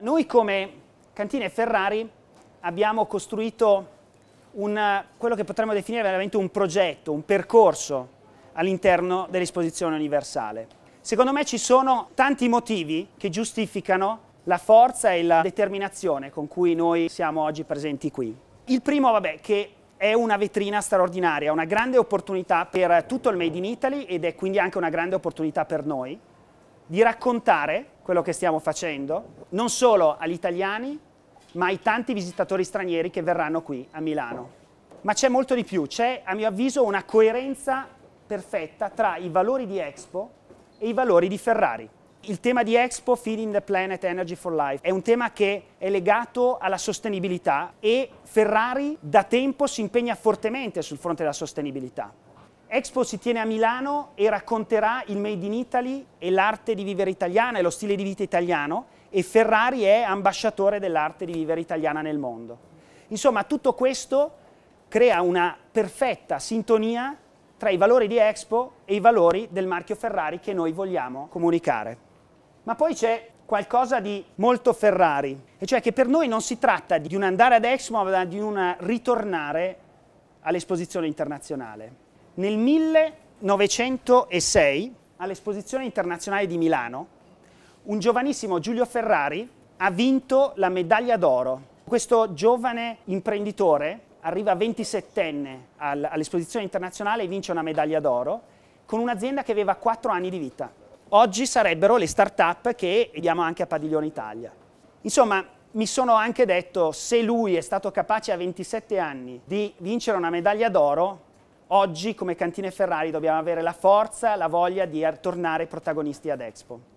Noi come Cantine Ferrari abbiamo costruito un, quello che potremmo definire veramente un progetto, un percorso all'interno dell'esposizione universale. Secondo me ci sono tanti motivi che giustificano la forza e la determinazione con cui noi siamo oggi presenti qui. Il primo, vabbè, che è una vetrina straordinaria, una grande opportunità per tutto il Made in Italy ed è quindi anche una grande opportunità per noi di raccontare quello che stiamo facendo, non solo agli italiani, ma ai tanti visitatori stranieri che verranno qui a Milano. Ma c'è molto di più, c'è a mio avviso una coerenza perfetta tra i valori di Expo e i valori di Ferrari. Il tema di Expo, Feeding the Planet Energy for Life, è un tema che è legato alla sostenibilità e Ferrari da tempo si impegna fortemente sul fronte della sostenibilità. Expo si tiene a Milano e racconterà il Made in Italy e l'arte di vivere italiana e lo stile di vita italiano e Ferrari è ambasciatore dell'arte di vivere italiana nel mondo. Insomma, tutto questo crea una perfetta sintonia tra i valori di Expo e i valori del marchio Ferrari che noi vogliamo comunicare. Ma poi c'è qualcosa di molto Ferrari, e cioè che per noi non si tratta di un andare ad Expo, ma di un ritornare all'esposizione internazionale. Nel 1906, all'Esposizione Internazionale di Milano, un giovanissimo Giulio Ferrari ha vinto la medaglia d'oro. Questo giovane imprenditore arriva 27enne all'Esposizione Internazionale e vince una medaglia d'oro con un'azienda che aveva 4 anni di vita. Oggi sarebbero le start-up che vediamo anche a Padiglione Italia. Insomma, mi sono anche detto, se lui è stato capace a 27 anni di vincere una medaglia d'oro, Oggi come Cantine Ferrari dobbiamo avere la forza, la voglia di tornare protagonisti ad Expo.